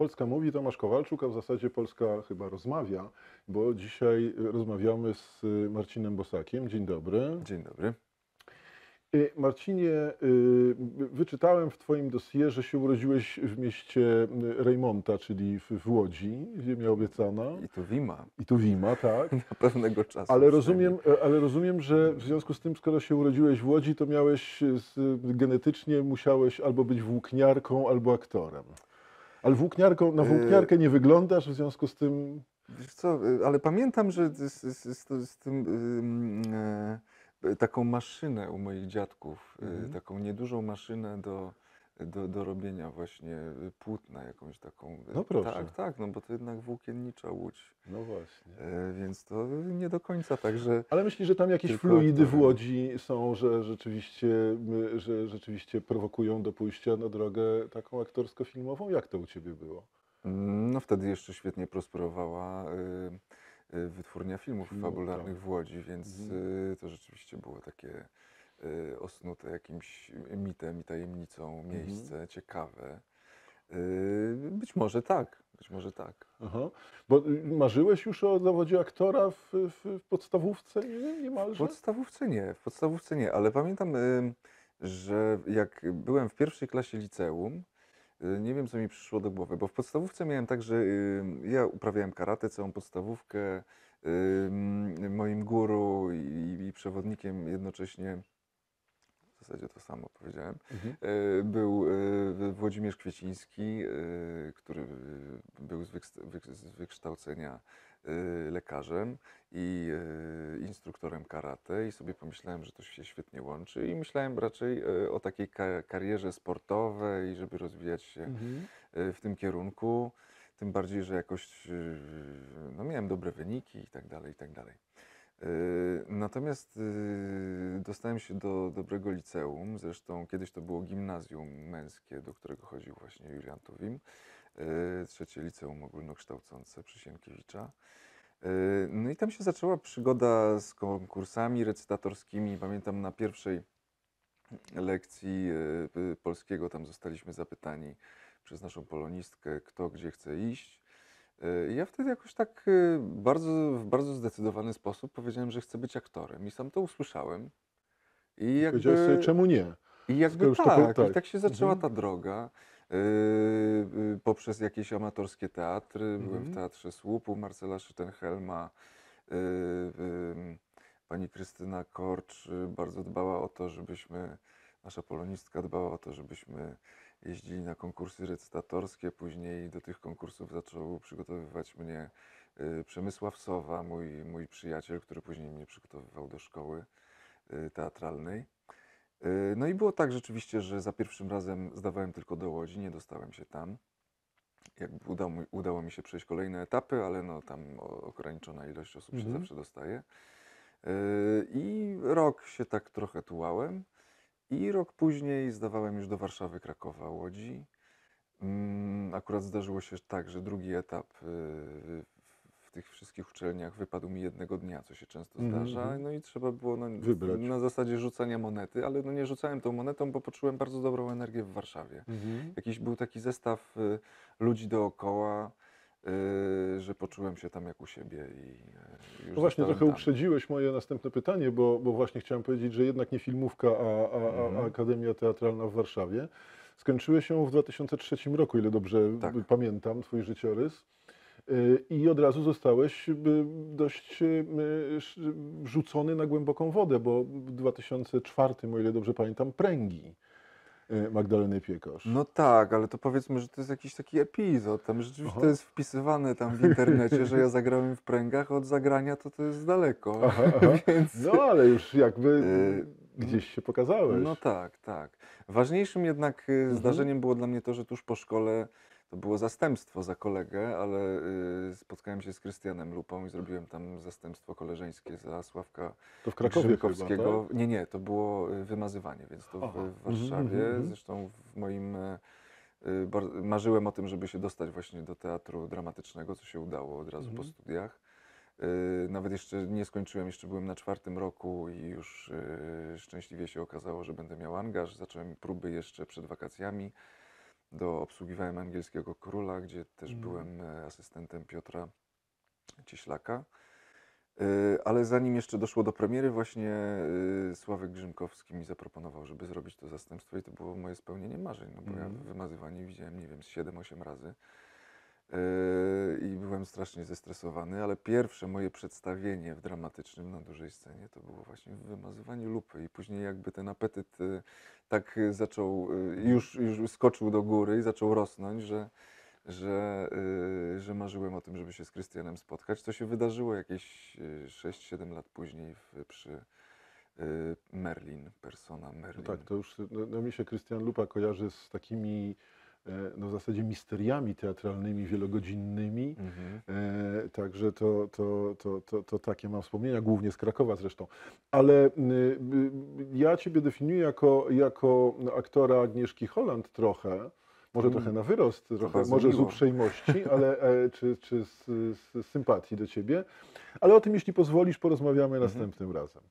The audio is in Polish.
Polska mówi Tomasz Kowalczuk, a w zasadzie Polska chyba rozmawia, bo dzisiaj rozmawiamy z Marcinem Bosakiem. Dzień dobry. Dzień dobry. Y, Marcinie, y, wyczytałem w Twoim dosie, że się urodziłeś w mieście Rejmonta, czyli w Łodzi, ziemia obiecana. I tu Wima. I tu Wima, tak. Na pewnego czasu. Ale rozumiem, e, ale rozumiem, że w związku z tym, skoro się urodziłeś w Łodzi, to miałeś genetycznie, musiałeś albo być włókniarką, albo aktorem. Ale włókniarką, na y, włókniarkę nie wyglądasz, w związku z tym... Wiesz co, y, ale pamiętam, że z, z, z, z tym... E, taką maszynę u moich dziadków, y, mhm. taką niedużą maszynę do do, do robienia właśnie y, płótna jakąś taką. Y, no proszę. Tak, tak, no bo to jednak włókiennicza łódź. No właśnie. E, więc to nie do końca tak, że... Ale myślisz, że tam jakieś fluidy w łodzi są, że rzeczywiście, że rzeczywiście prowokują do pójścia na drogę taką aktorsko-filmową? Jak to u Ciebie było? Mm, no wtedy jeszcze świetnie prosperowała y, y, wytwórnia filmów fabularnych tak. w Łodzi, więc mhm. y, to rzeczywiście było takie Y, osnute jakimś mitem i tajemnicą mhm. miejsce, mhm. ciekawe. Y, być może tak, być może tak. Aha. Bo y, marzyłeś już o zawodzie aktora w, w, w podstawówce nie, niemalże? W podstawówce nie, w podstawówce nie, ale pamiętam, że jak byłem w pierwszej klasie liceum, nie wiem co mi przyszło do głowy, bo w podstawówce miałem także, ja uprawiałem karate całą podstawówkę, moim guru i przewodnikiem jednocześnie w zasadzie to samo powiedziałem, mhm. E, był e, Włodzimierz Kwieciński, e, który był z wykształcenia lekarzem i instruktorem karate i sobie pomyślałem, że to się świetnie łączy i myślałem raczej o takiej karierze sportowej, żeby rozwijać się mhm. w tym kierunku, tym bardziej, że jakoś no, miałem dobre wyniki i tak dalej, i tak dalej. Yy, natomiast yy, dostałem się do dobrego liceum, zresztą kiedyś to było gimnazjum męskie, do którego chodził właśnie Julian Tuwim, yy, trzecie liceum ogólnokształcące przy Sienkiewicza. No i tam się zaczęła przygoda z konkursami recytatorskimi. Pamiętam na pierwszej lekcji polskiego tam zostaliśmy zapytani przez naszą polonistkę, kto gdzie chce iść. Y, ja wtedy jakoś tak y, bardzo, w bardzo zdecydowany sposób powiedziałem, że chcę być aktorem i sam to usłyszałem. I jakby, Powiedziałeś sobie, czemu nie? I jakby tak, to, tak. I tak się zaczęła mhm. ta droga. Yy, poprzez jakieś amatorskie teatry. Mhm. Byłem w mhm. Teatrze Słupu Marcela Szytenhelma. Yy, yy, pani Krystyna Korcz bardzo dbała o to, żebyśmy nasza polonistka dbała o to, żebyśmy jeździli na konkursy recytatorskie. Później do tych konkursów zaczął przygotowywać mnie y, Przemysław Sowa, mój, mój przyjaciel, który później mnie przygotowywał do szkoły y, teatralnej. Y, no i było tak rzeczywiście, że za pierwszym razem zdawałem tylko do Łodzi, nie dostałem się tam. Jakby udało, udało mi się przejść kolejne etapy, ale no tam ograniczona ilość osób mhm. się zawsze dostaje. I rok się tak trochę tułałem. I rok później zdawałem już do Warszawy, Krakowa, Łodzi. Mm, akurat zdarzyło się tak, że drugi etap y, w tych wszystkich uczelniach wypadł mi jednego dnia, co się często mhm, zdarza. Mhm. No i trzeba było Wybrać. na zasadzie rzucania monety, ale no nie rzucałem tą monetą, bo poczułem bardzo dobrą energię w Warszawie. Mhm. Jakiś był taki zestaw y, ludzi dookoła Yy, że poczułem się tam jak u siebie i e, już. No właśnie trochę tam. uprzedziłeś moje następne pytanie, bo, bo właśnie chciałem powiedzieć, że jednak nie filmówka, a, a, a mhm. Akademia Teatralna w Warszawie. Skończyłeś się w 2003 roku, ile dobrze tak. pamiętam, twój życiorys. Yy, I od razu zostałeś yy, dość yy, rzucony na głęboką wodę, bo w 2004, o ile dobrze pamiętam, pręgi. Y, Magdaleny Piekosz. No tak, ale to powiedzmy, że to jest jakiś taki epizod. Tam rzeczywiście Aha. to jest wpisywane tam w internecie, że ja zagrałem w pręgach, od zagrania to to jest daleko. Więc... No ale już jakby y, gdzieś się pokazałeś. No tak, tak. Ważniejszym jednak y, mhm. zdarzeniem było dla mnie to, że tuż po szkole to było zastępstwo za kolegę, ale y, spotkałem się z Krystianem Lupą i zrobiłem tam zastępstwo koleżeńskie za Sławka to w Krakowie chyba, tak? Nie, nie, to było y, wymazywanie, więc to w, w, mhm, Warszawie. Mm -hmm. Zresztą w moim... Y, marzyłem o tym, żeby się dostać właśnie do teatru dramatycznego, co się udało od razu mm -hmm. po mhm. studiach. Nawet jeszcze nie skończyłem, jeszcze byłem na czwartym roku i już szczęśliwie się okazało, że będę miał angaż. Zacząłem próby jeszcze przed wakacjami do obsługiwałem angielskiego króla, gdzie też mm. byłem e, asystentem Piotra Cieślaka. E, ale zanim jeszcze doszło do premiery, właśnie e, Sławek Grzymkowski mi zaproponował, żeby zrobić to zastępstwo i to było moje spełnienie marzeń, no bo mm. ja wymazywanie widziałem, nie wiem, 7-8 razy. Yy, i byłem strasznie zestresowany, ale pierwsze moje przedstawienie w dramatycznym na dużej scenie to było właśnie wymazywanie lupy i później jakby ten apetyt y, tak zaczął, y, już, już skoczył do góry i zaczął rosnąć, że, że, y, że marzyłem o tym, żeby się z Krystianem spotkać, co się wydarzyło jakieś 6-7 lat później w, przy Merlin, persona no Merlin. No tak, to już, no, no mi się Krystian Lupa kojarzy z takimi E, no w zasadzie misteriami teatralnymi, wielogodzinnymi. Mhm. E, także to, to, to, to, to takie mam wspomnienia, głównie z Krakowa zresztą. Ale y, y, ja Ciebie definiuję jako, jako aktora Agnieszki Holland trochę, może mm. trochę na wyrost, trochę, może miło. z uprzejmości, ale, e, czy, czy z, z, sympatii do Ciebie. Ale o tym, jeśli pozwolisz, porozmawiamy mhm. następnym razem.